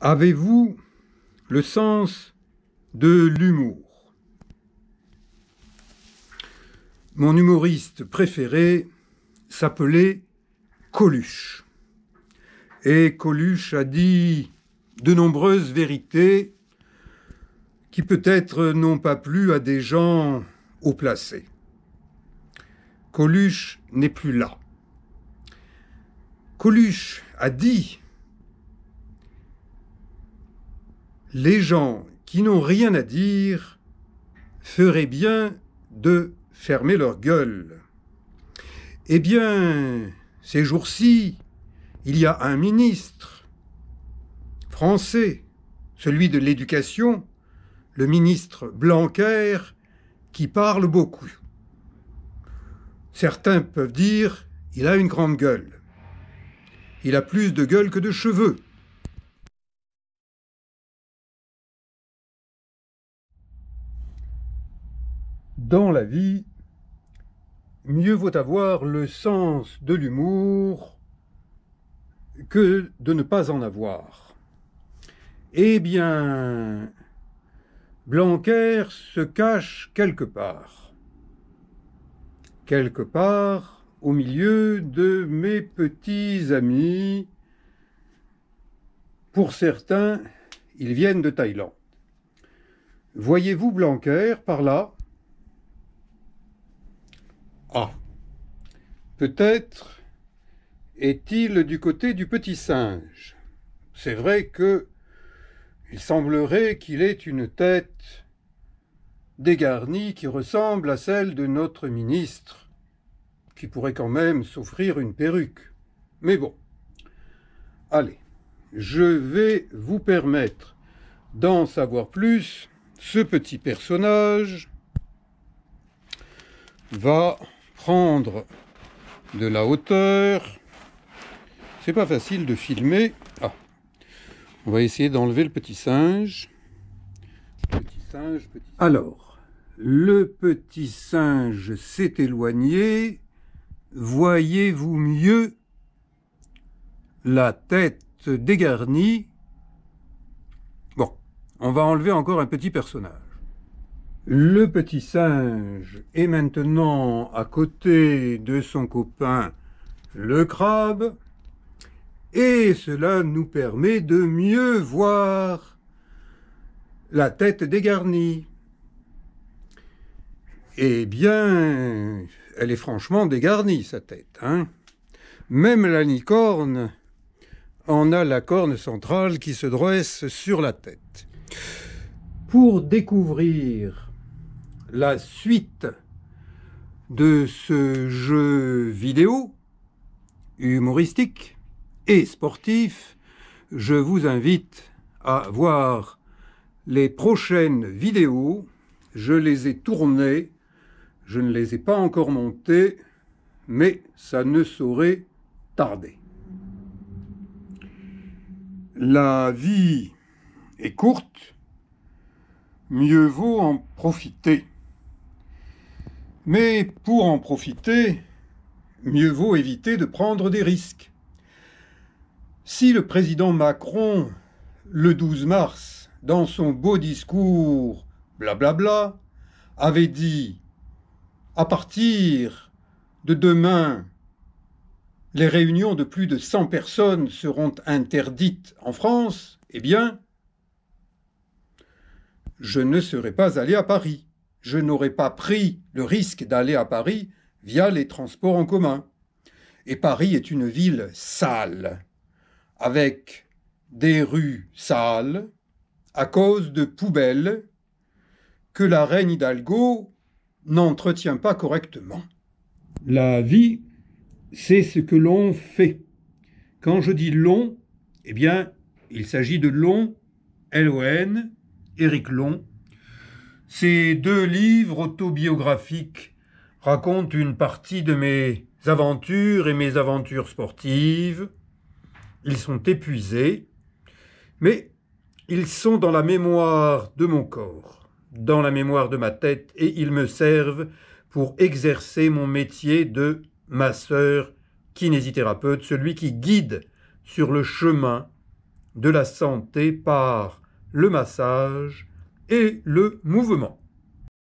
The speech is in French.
Avez-vous le sens de l'humour Mon humoriste préféré s'appelait Coluche. Et Coluche a dit de nombreuses vérités qui peut-être n'ont pas plu à des gens haut placés. Coluche n'est plus là. Coluche a dit les gens qui n'ont rien à dire feraient bien de fermer leur gueule. Eh bien, ces jours-ci, il y a un ministre français, celui de l'éducation, le ministre Blanquer, qui parle beaucoup. Certains peuvent dire, il a une grande gueule. Il a plus de gueule que de cheveux. Dans la vie, mieux vaut avoir le sens de l'humour que de ne pas en avoir. Eh bien, Blanquer se cache quelque part. Quelque part au milieu de mes petits amis. Pour certains, ils viennent de Thaïlande. Voyez-vous Blanquer par là ah Peut-être est-il du côté du petit singe. C'est vrai que il semblerait qu'il ait une tête dégarnie qui ressemble à celle de notre ministre, qui pourrait quand même s'offrir une perruque. Mais bon. Allez, je vais vous permettre d'en savoir plus. Ce petit personnage va prendre de la hauteur. C'est pas facile de filmer. Ah. On va essayer d'enlever le petit singe. petit singe. Alors, le petit singe s'est éloigné. Voyez-vous mieux la tête dégarnie Bon, on va enlever encore un petit personnage. Le petit singe est maintenant à côté de son copain le crabe, et cela nous permet de mieux voir la tête dégarnie. Eh bien, elle est franchement dégarnie, sa tête. Hein. Même la licorne en a la corne centrale qui se dresse sur la tête. Pour découvrir la suite de ce jeu vidéo humoristique et sportif, je vous invite à voir les prochaines vidéos. Je les ai tournées, je ne les ai pas encore montées, mais ça ne saurait tarder. La vie est courte, mieux vaut en profiter. Mais pour en profiter, mieux vaut éviter de prendre des risques. Si le président Macron, le 12 mars, dans son beau discours blablabla, bla bla, avait dit à partir de demain, les réunions de plus de 100 personnes seront interdites en France, eh bien, je ne serais pas allé à Paris je n'aurais pas pris le risque d'aller à Paris via les transports en commun. Et Paris est une ville sale, avec des rues sales, à cause de poubelles que la reine Hidalgo n'entretient pas correctement. La vie, c'est ce que l'on fait. Quand je dis long, eh bien, il s'agit de long, L-O-N, Éric Long, ces deux livres autobiographiques racontent une partie de mes aventures et mes aventures sportives. Ils sont épuisés, mais ils sont dans la mémoire de mon corps, dans la mémoire de ma tête, et ils me servent pour exercer mon métier de masseur kinésithérapeute, celui qui guide sur le chemin de la santé par le massage et le mouvement.